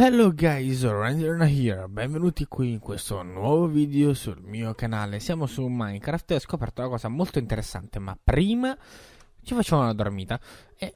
Hello guys, Ranger here, benvenuti qui in questo nuovo video sul mio canale Siamo su Minecraft e ho scoperto una cosa molto interessante Ma prima ci facciamo una dormita E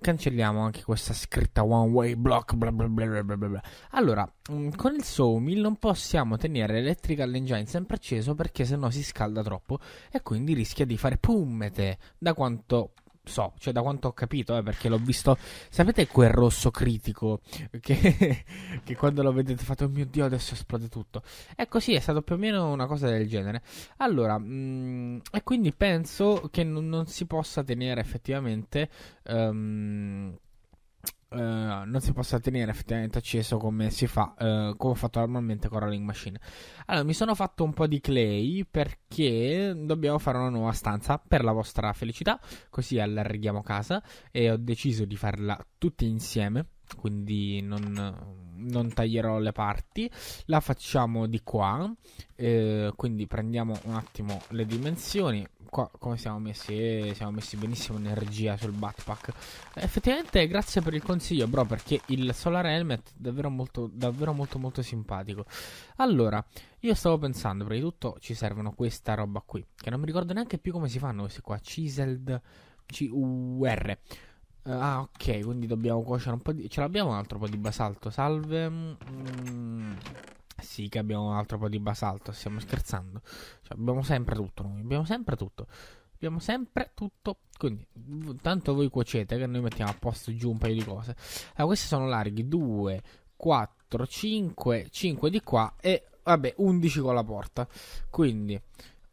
cancelliamo anche questa scritta one way block bla bla bla bla bla, bla. Allora, mm, con il sawmill non possiamo tenere l'electrical engine sempre acceso perché sennò si scalda troppo E quindi rischia di fare pummete da quanto so, cioè da quanto ho capito, eh, perché l'ho visto. Sapete quel rosso critico che, che quando lo vedete fate, oh mio dio, adesso esplode tutto. Ecco, sì, è stato più o meno una cosa del genere. Allora, mh, mm, e quindi penso che non, non si possa tenere effettivamente. Um, eh, non si possa tenere effettivamente acceso come si fa, eh, come ho fatto normalmente con Rolling Machine. Allora, mi sono fatto un po' di clay perché dobbiamo fare una nuova stanza per la vostra felicità, così allarghiamo casa e ho deciso di farla tutti insieme, quindi non non taglierò le parti la facciamo di qua eh, quindi prendiamo un attimo le dimensioni qua come siamo messi eh, siamo messi benissimo energia sul backpack effettivamente grazie per il consiglio bro perché il solar helmet è davvero molto davvero molto molto simpatico allora io stavo pensando prima di tutto ci servono questa roba qui che non mi ricordo neanche più come si fanno questi qua chiseled c-u-r Uh, ah, ok, quindi dobbiamo cuocere un po' di... Ce l'abbiamo un altro po' di basalto, salve. Mm, sì, che abbiamo un altro po' di basalto, stiamo scherzando. Cioè, abbiamo sempre tutto noi, abbiamo sempre tutto. Abbiamo sempre tutto. Quindi, tanto voi cuocete che noi mettiamo a posto giù un paio di cose. Allora, questi sono larghi, 2, 4, 5, 5 di qua e, vabbè, 11 con la porta. Quindi,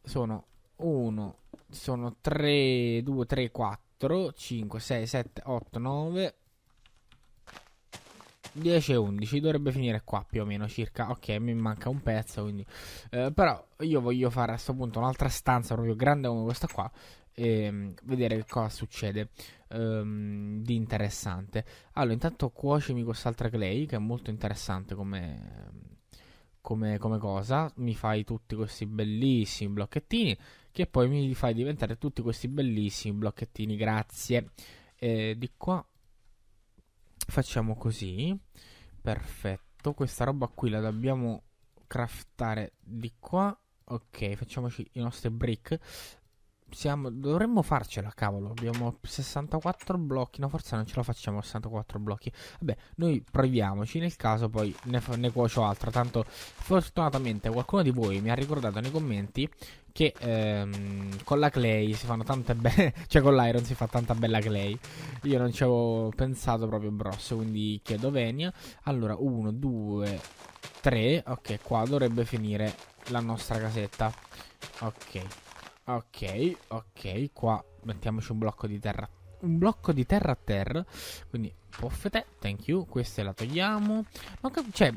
sono 1, sono 3, 2, 3, 4. 4, 5, 6, 7, 8, 9, 10 e 11 dovrebbe finire qua più o meno circa ok mi manca un pezzo quindi eh, però io voglio fare a questo punto un'altra stanza proprio grande come questa qua e mm, vedere che cosa succede um, di interessante allora intanto cuocimi quest'altra clay che è molto interessante come come, come, cosa, mi fai tutti questi bellissimi blocchettini che poi mi fai diventare tutti questi bellissimi blocchettini, grazie. E di qua facciamo così, perfetto, questa roba qui la dobbiamo craftare di qua, ok, facciamoci i nostri brick siamo, dovremmo farcela, cavolo. Abbiamo 64 blocchi. No, forse non ce la facciamo 64 blocchi. Vabbè, noi proviamoci. Nel caso poi ne, ne cuocio altra. Tanto, fortunatamente, qualcuno di voi mi ha ricordato nei commenti che ehm, con la clay si fanno tante belle... cioè con l'iron si fa tanta bella clay. Io non ci avevo pensato proprio brosso, quindi chiedo venia. Allora, 1, 2, 3. Ok, qua dovrebbe finire la nostra casetta. Ok. Ok, ok, qua mettiamoci un blocco di terra un blocco di terra a terra quindi poffete, thank you, questa la togliamo ma cioè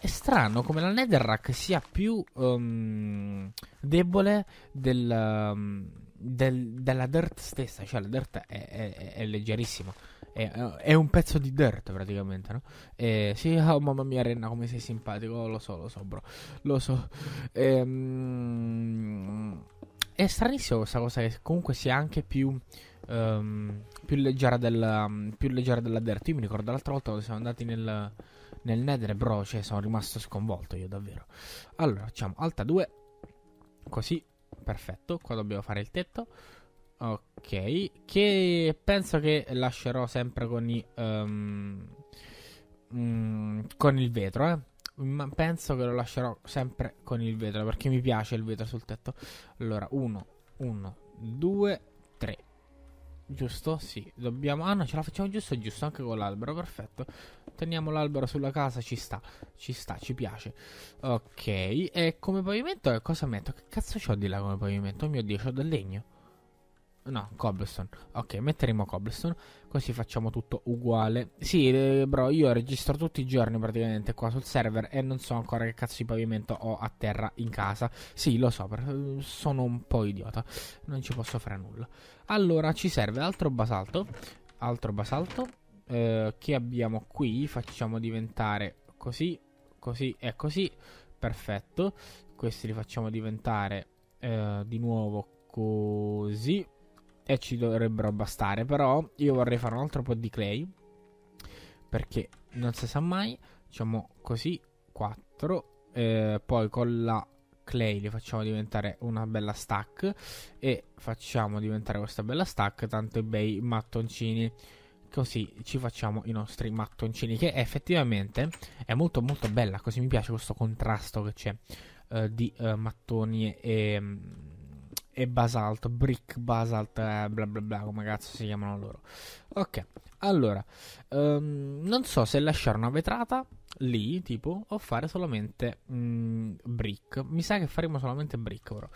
è strano come la netherrack sia più um, debole del, um, del, della dirt stessa cioè la dirt è, è, è leggerissima è, è, un pezzo di dirt praticamente no? E, sì, oh mamma mia Renna come sei simpatico lo so, lo so bro, lo so ehm è stranissimo questa cosa che comunque sia anche più, um, più, leggera della, più leggera della Dirt. Io mi ricordo l'altra volta quando siamo andati nel, nel Nether, bro, cioè sono rimasto sconvolto io davvero. Allora, facciamo alta 2, così, perfetto. Qua dobbiamo fare il tetto. Ok, che penso che lascerò sempre con i... Um, con il vetro, eh ma penso che lo lascerò sempre con il vetro perché mi piace il vetro sul tetto. Allora, 1, 1, 2, 3. Giusto? Sì, dobbiamo... Ah no, ce la facciamo giusto giusto, anche con l'albero, perfetto. Teniamo l'albero sulla casa, ci sta, ci sta, ci piace. Ok, e come pavimento cosa metto? Che cazzo ho di là come pavimento? Oh mio Dio, ho del legno. No, cobblestone. Ok, metteremo cobblestone. Così facciamo tutto uguale. Sì, eh, bro, io registro tutti i giorni praticamente qua sul server e non so ancora che cazzo di pavimento ho a terra in casa. Sì, lo so, eh, sono un po' idiota. Non ci posso fare nulla. Allora, ci serve altro basalto. Altro basalto. Eh, che abbiamo qui. Facciamo diventare così, così e così. Perfetto. Questi li facciamo diventare eh, di nuovo così e ci dovrebbero bastare. Però io vorrei fare un altro po' di clay. Perché non si sa mai. Diciamo così 4. Eh, poi con la clay li facciamo diventare una bella stack. E facciamo diventare questa bella stack. Tanto bei mattoncini. Così ci facciamo i nostri mattoncini. Che effettivamente è molto molto bella. Così mi piace questo contrasto che c'è eh, di eh, mattoni e. Mm, e basalto, brick basalt, eh, bla bla bla, come cazzo si chiamano loro. Ok, allora, um, non so se lasciare una vetrata lì, tipo, o fare solamente mh, mm, brick. Mi sa che faremo solamente brick ora.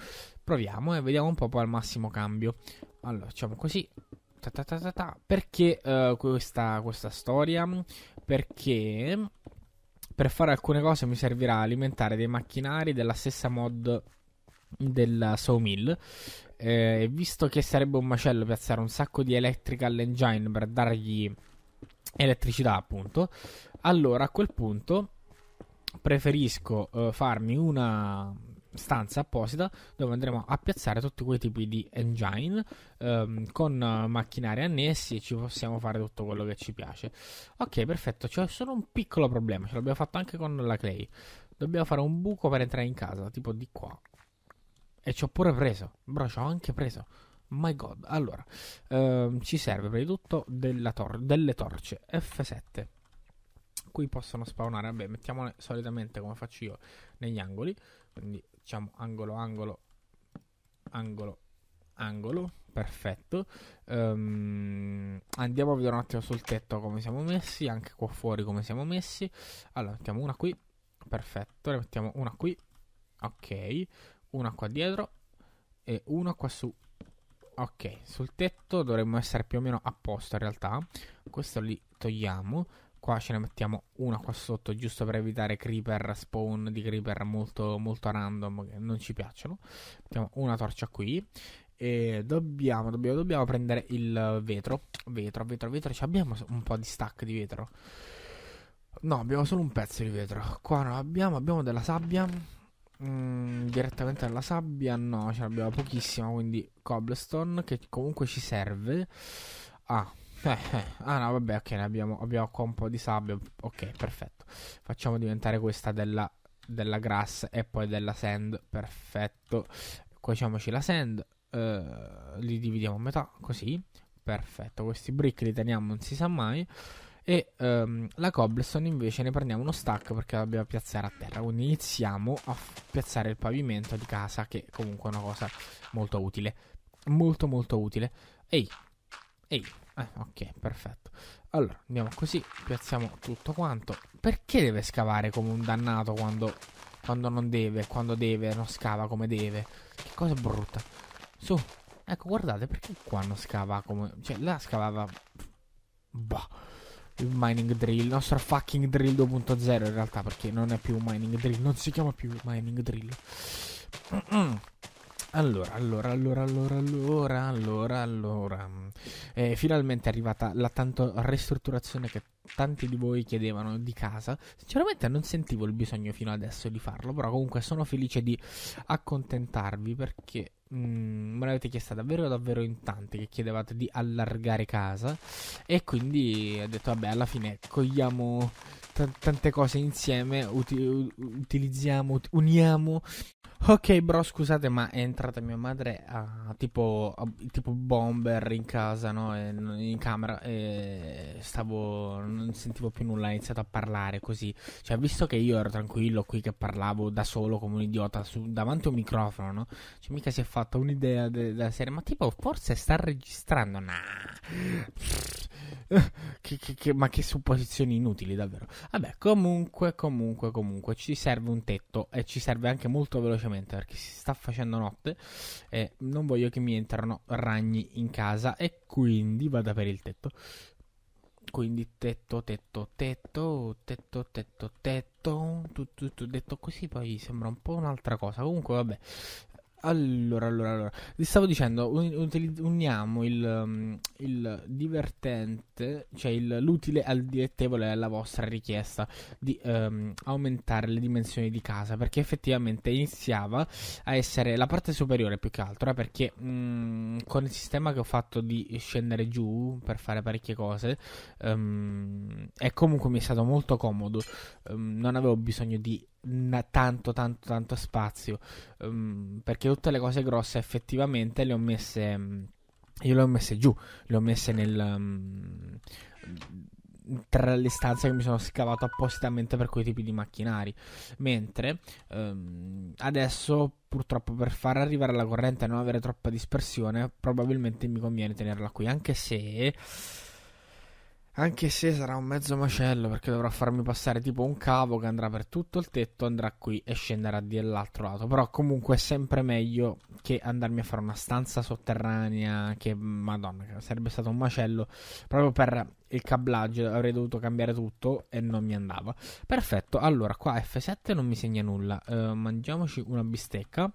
Proviamo e vediamo un po' poi al massimo cambio. Allora, facciamo così. Ta ta ta Perché uh, questa, questa storia? Perché per fare alcune cose mi servirà alimentare dei macchinari della stessa mod della Sawmill. Eh, visto che sarebbe un macello piazzare un sacco di elettrica all'engine per dargli elettricità, appunto, allora a quel punto preferisco eh, farmi una stanza apposita dove andremo a piazzare tutti quei tipi di engine ehm, con macchinari annessi e ci possiamo fare tutto quello che ci piace. Ok, perfetto, c'è solo un piccolo problema, ce l'abbiamo fatto anche con la clay. Dobbiamo fare un buco per entrare in casa, tipo di qua. E ci ho pure preso, bro, ci ho anche preso. My god, allora, ehm, ci serve prima di tutto tor- delle torce F7. Qui possono spawnare, vabbè, mettiamole solitamente come faccio io negli angoli. Quindi diciamo angolo, angolo, angolo, angolo, perfetto. Um, andiamo a vedere un attimo sul tetto come siamo messi, anche qua fuori come siamo messi. Allora, mettiamo una qui, perfetto, ne mettiamo una qui, ok. Una qua dietro e una qua su. Ok, sul tetto dovremmo essere più o meno a posto in realtà. Questo li togliamo. Qua ce ne mettiamo una qua sotto, giusto per evitare creeper spawn di creeper molto, molto random che non ci piacciono. Mettiamo una torcia qui. E dobbiamo, dobbiamo, dobbiamo prendere il vetro. Vetro, vetro, vetro. Ci abbiamo un po' di stack di vetro. No, abbiamo solo un pezzo di vetro. Qua non abbiamo, abbiamo della sabbia. Mm, direttamente alla sabbia no, ce l'abbiamo pochissima, quindi cobblestone che comunque ci serve. Ah, eh, eh. ah no, vabbè, ok, ne abbiamo, abbiamo qua un po' di sabbia. Ok, perfetto. Facciamo diventare questa della, della grass e poi della sand. Perfetto. Cuociamoci la sand. Eh, li dividiamo a metà, così. Perfetto, questi brick li teniamo, non si sa mai. E um, la cobblestone invece ne prendiamo uno stack perché la dobbiamo piazzare a terra. Quindi iniziamo a piazzare il pavimento di casa, che comunque è una cosa molto utile. Molto, molto utile. Ehi, ehi, eh, ok, perfetto. Allora, andiamo così, piazziamo tutto quanto. Perché deve scavare come un dannato quando, quando non deve, quando deve, non scava come deve? Che cosa brutta. Su, ecco, guardate, perché qua non scava come... Cioè, là scavava... Boh il mining drill, il nostro fucking drill 2.0 in realtà, perché non è più un mining drill, non si chiama più mining drill. Allora, allora, allora, allora, allora, allora, allora. Eh, finalmente è arrivata la tanto ristrutturazione che tanti di voi chiedevano di casa. Sinceramente non sentivo il bisogno fino adesso di farlo, però comunque sono felice di accontentarvi perché Mm, me l'avete chiesta davvero davvero in tanti che chiedevate di allargare casa e quindi ho detto vabbè alla fine cogliamo t- tante cose insieme uti- utilizziamo ut- uniamo Ok, bro, scusate, ma è entrata mia madre a, tipo, a, tipo bomber in casa, no? E, in camera. E stavo. Non sentivo più nulla, ha iniziato a parlare così. Cioè, visto che io ero tranquillo qui che parlavo da solo come un idiota su, davanti a un microfono, no? Cioè, mica si è fatta un'idea de- della serie. Ma tipo, forse sta registrando. Nah. Che, che, che, ma che supposizioni inutili, davvero. Vabbè, comunque, comunque, comunque, ci serve un tetto e ci serve anche molto velocemente appartamento perché si sta facendo notte e non voglio che mi entrano ragni in casa e quindi vada per il tetto. Quindi tetto, tetto, tetto, tetto, tetto, tetto, tutto, tutto detto così poi sembra un po' un'altra cosa. Comunque vabbè, allora, allora, allora, vi stavo dicendo, un, uniamo il, um, il, divertente, cioè il, l'utile al dilettevole alla vostra richiesta di um, aumentare le dimensioni di casa, perché effettivamente iniziava a essere la parte superiore più che altro, eh, perché um, con il sistema che ho fatto di scendere giù per fare parecchie cose, um, è comunque mi è stato molto comodo, um, non avevo bisogno di tanto tanto tanto spazio um, perché tutte le cose grosse effettivamente le ho messe mm, io le ho messe giù le ho messe nel um, tra le stanze che mi sono scavato appositamente per quei tipi di macchinari mentre ehm, adesso purtroppo per far arrivare la corrente e non avere troppa dispersione probabilmente mi conviene tenerla qui anche se anche se sarà un mezzo macello perché dovrà farmi passare tipo un cavo che andrà per tutto il tetto, andrà qui e scenderà dall'altro lato. Però comunque è sempre meglio che andarmi a fare una stanza sotterranea che, madonna, sarebbe stato un macello proprio per il cablaggio. Avrei dovuto cambiare tutto e non mi andava. Perfetto, allora qua F7 non mi segna nulla. Uh, mangiamoci una bistecca.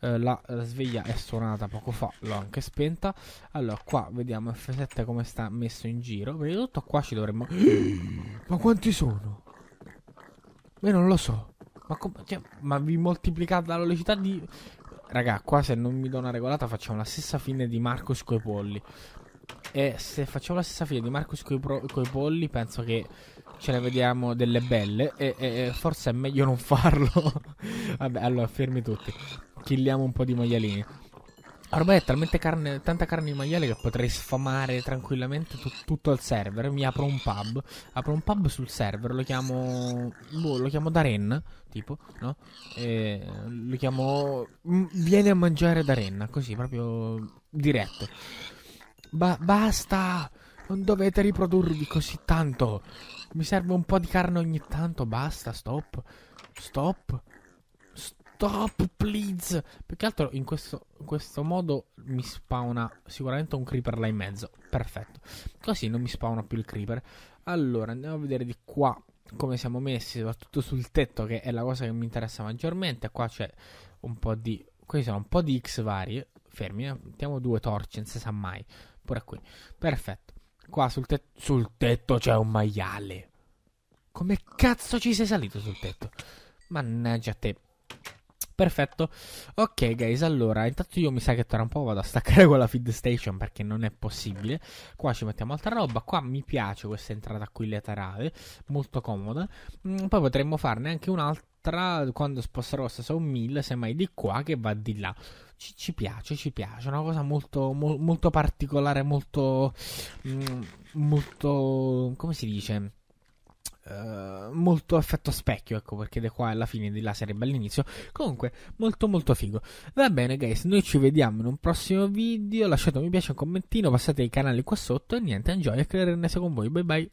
Eh, la, sveglia è suonata poco fa, l'ho anche spenta. Allora, qua vediamo F7 come sta messo in giro. Prima di tutto qua ci dovremmo... Ma quanti sono? Io non lo so. Ma, cioè, ma vi moltiplicate la velocità di... Raga, qua se non mi do una regolata facciamo la stessa fine di Marcus coi polli. E se facciamo la stessa fine di Marcus coi, pro... coi polli, penso che ce ne vediamo delle belle. e, e forse è meglio non farlo. Vabbè, allora, fermi tutti killiamo un po' di maialini. Ormai è talmente carne, tanta carne di maiale che potrei sfamare tranquillamente tu, tutto il server. Mi apro un pub. Apro un pub sul server, lo chiamo. Boh, lo chiamo Daren. Tipo, no? E lo chiamo. Vieni a mangiare Daren. Così, proprio diretto. Ba- basta! Non dovete riprodurvi così tanto. Mi serve un po' di carne ogni tanto. Basta, stop. Stop. Stop. Stop, please. Più che altro in questo, in questo, modo mi spawna sicuramente un creeper là in mezzo. Perfetto. Così non mi spawna più il creeper. Allora, andiamo a vedere di qua come siamo messi, soprattutto sul tetto, che è la cosa che mi interessa maggiormente. Qua c'è un po' di... Qui sono un po' di X vari. Fermi, eh. mettiamo due torce, non si sa mai. Pure qui. Perfetto. Qua sul, te- sul tetto c'è un maiale. Come cazzo ci sei salito sul tetto? Mannaggia te. Perfetto. Ok, guys, allora, intanto io mi sa che tra un po' vado a staccare quella feed station perché non è possibile. Qua ci mettiamo altra roba. Qua mi piace questa entrata qui laterale, molto comoda. Mm, poi potremmo farne anche un'altra quando sposterò la stessa 1000, semmai di qua che va di là. Ci, ci, piace, ci piace, è una cosa molto, mo, molto particolare, molto, mm, molto, come si dice? Eh, molto effetto specchio, ecco perché di qua alla fine di là sarebbe all'inizio. Comunque, molto molto figo. Va bene, guys, noi ci vediamo in un prossimo video. Lasciate un mi piace, un commentino, passate il canale qua sotto e niente, enjoy e creare con voi. Bye bye.